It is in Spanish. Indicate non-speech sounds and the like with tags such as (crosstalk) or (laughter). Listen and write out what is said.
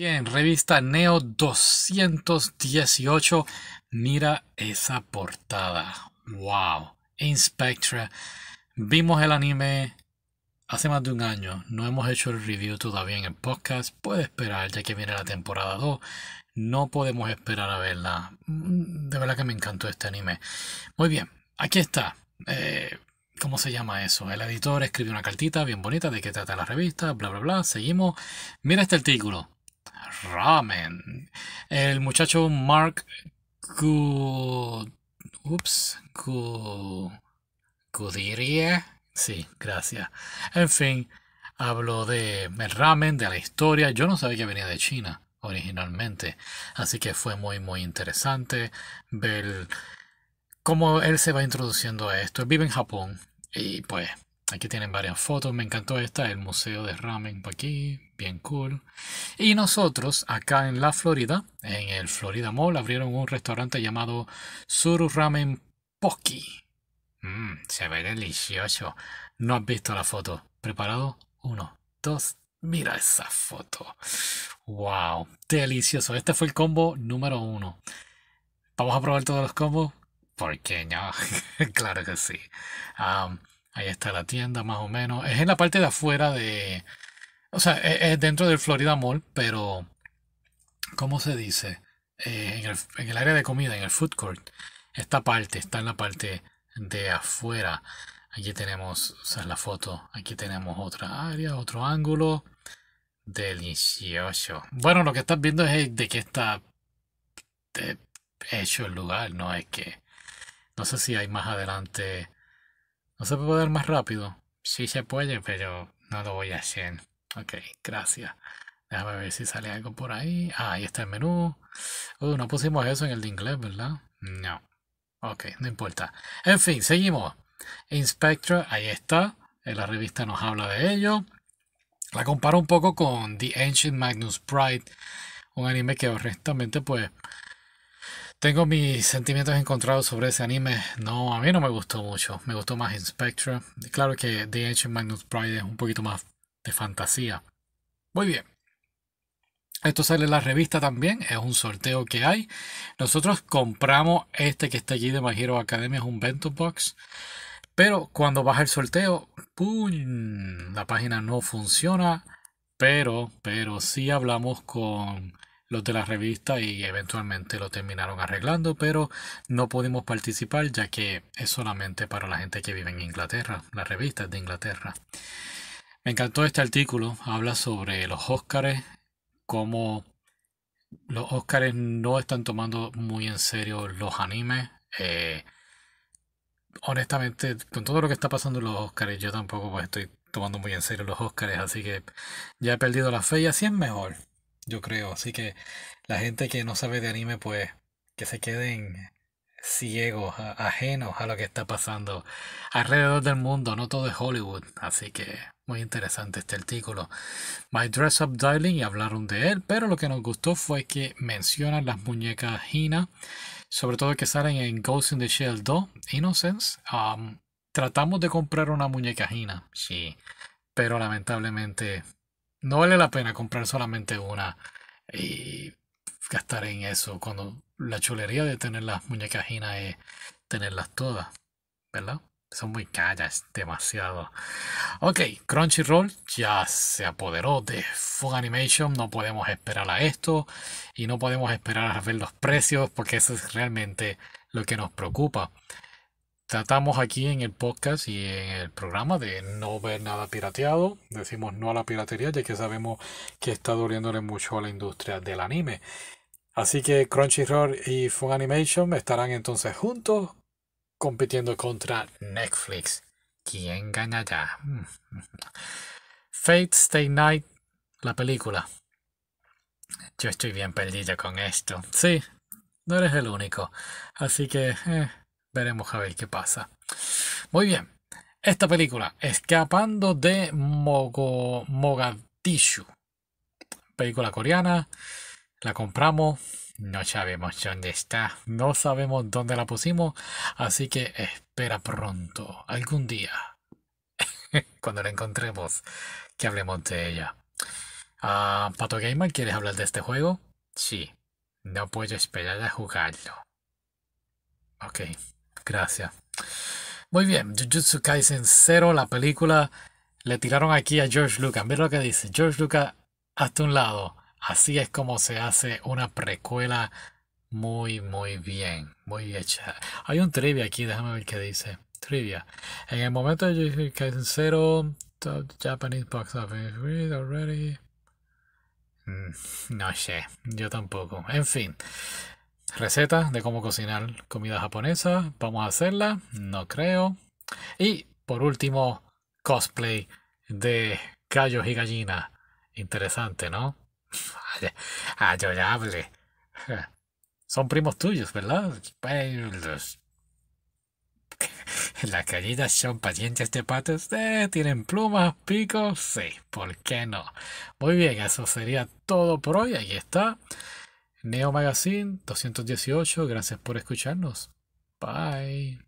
Bien, revista Neo 218. Mira esa portada. ¡Wow! Inspectra. Vimos el anime hace más de un año. No hemos hecho el review todavía en el podcast. Puede esperar ya que viene la temporada 2. No podemos esperar a verla. Mm, de verdad que me encantó este anime. Muy bien, aquí está. Eh, ¿Cómo se llama eso? El editor escribe una cartita bien bonita de qué trata la revista, bla, bla, bla. Seguimos. Mira este artículo. Ramen. El muchacho Mark oops, Ups. Sí, gracias. En fin, habló de ramen, de la historia. Yo no sabía que venía de China originalmente. Así que fue muy, muy interesante ver cómo él se va introduciendo a esto. vive en Japón y pues Aquí tienen varias fotos, me encantó esta, el museo de ramen por aquí, bien cool. Y nosotros acá en la Florida, en el Florida Mall, abrieron un restaurante llamado Suru Ramen Poki. Mmm, se ve delicioso. No has visto la foto. ¿Preparado? Uno, dos, mira esa foto. Wow, delicioso. Este fue el combo número uno. ¿Vamos a probar todos los combos? Porque no? (laughs) claro que sí. Ahí está la tienda, más o menos. Es en la parte de afuera de. O sea, e, es, dentro del Florida Mall, pero. ¿Cómo se dice? Eh, en, el, área de comida, en el food court. Esta parte está en la parte de afuera. Aquí tenemos o sea, la foto. Aquí tenemos otra área, otro ángulo. Delicioso. Bueno, lo que estás viendo es de qué está eh, hecho el lugar, ¿no? Es que. No sé si hay más adelante no se puede dar más rápido. Sí se puede, pero no lo voy a hacer. Ok, gracias. Déjame ver si sale algo por ahí. Ah, ahí está el menú. Oh, no pusimos eso en el de inglés, ¿verdad? No. Ok, no importa. En fin, seguimos. Inspector, ahí está. En la revista nos habla de ello. La comparo un poco con The Ancient Magnus Pride, un anime que honestamente pues tengo mis sentimientos encontrados sobre ese anime. No, a mí no me gustó mucho. Me gustó más Inspectra. Claro que The Ancient Magnus Pride es un poquito más de fantasía. Muy bien. Esto sale en la revista también, es un sorteo que hay. Nosotros compramos este que está allí de My Hero Academia, es un Bento Box. Pero cuando baja el sorteo, ¡pum! La página no funciona. Pero, pero sí hablamos con los de la revista y eventualmente lo terminaron arreglando, pero no pudimos participar ya que es solamente para la gente que vive en Inglaterra, la revista es de Inglaterra. Me encantó este artículo, habla sobre los Óscares, cómo los Óscares no están tomando muy en serio los animes. Eh, honestamente, con todo lo que está pasando en los Óscares, yo tampoco pues, estoy tomando muy en serio los Óscares, así que ya he perdido la fe y así es mejor yo creo. Así que la gente que no sabe de anime, pues que se queden ciegos, ajenos a lo que está pasando alrededor del mundo, no todo es Hollywood, así que muy interesante este artículo. My Dress Up Darling, y hablaron de él, pero lo que nos gustó fue que mencionan las muñecas Hina, sobre todo que salen en Ghost in the Shell 2, Innocence. Um, tratamos de comprar una muñeca Hina, sí, pero lamentablemente no vale la pena comprar solamente una y gastar en eso cuando la chulería de tener las muñecas Gina es tenerlas todas, ¿verdad? Son muy callas, demasiado. Ok, Crunchyroll ya se apoderó de Full Animation. No podemos esperar a esto. Y no podemos esperar a ver los precios porque eso es realmente lo que nos preocupa. Tratamos aquí en el podcast y en el programa de no ver nada pirateado. Decimos no a la piratería, ya que sabemos que está doliéndole mucho a la industria del anime. Así que Crunchyroll y Fun Animation estarán entonces juntos compitiendo contra Netflix. ¿Quién gana ya (laughs) Fate Stay Night, la película. Yo estoy bien perdida con esto. Sí, no eres el único. Así que eh, Veremos a ver qué pasa. Muy bien. Esta película, Escapando de Mogo, Mogadishu. Película coreana. La compramos. No sabemos dónde está. No sabemos dónde la pusimos. Así que espera pronto. Algún día. (laughs) Cuando la encontremos. Que hablemos de ella. Ah, Pato Gamer, ¿quieres hablar de este juego? Sí. No puedo esperar a jugarlo. Ok. Gracias. Muy bien, Jujutsu Kaisen 0, la película le tiraron aquí a George Lucas. Mira lo que dice, George Lucas, hasta un lado. Así es como se hace una precuela muy, muy bien, muy hecha. Hay un trivia aquí, déjame ver qué dice. Trivia. En el momento de Jujutsu Kaisen 0, Japanese box office read already. Mm, no sé, yo tampoco. En fin, Receta de cómo cocinar comida japonesa. Vamos a hacerla, no creo. Y por último, cosplay de gallos y gallinas. Interesante, ¿no? ay (laughs) Son primos tuyos, ¿verdad? Pues, (laughs) las gallinas son pacientes de patas, eh, tienen plumas, picos, sí, ¿por qué no? Muy bien, eso sería todo por hoy, Ahí está. Neo Magazine 218. Gracias por escucharnos. Bye.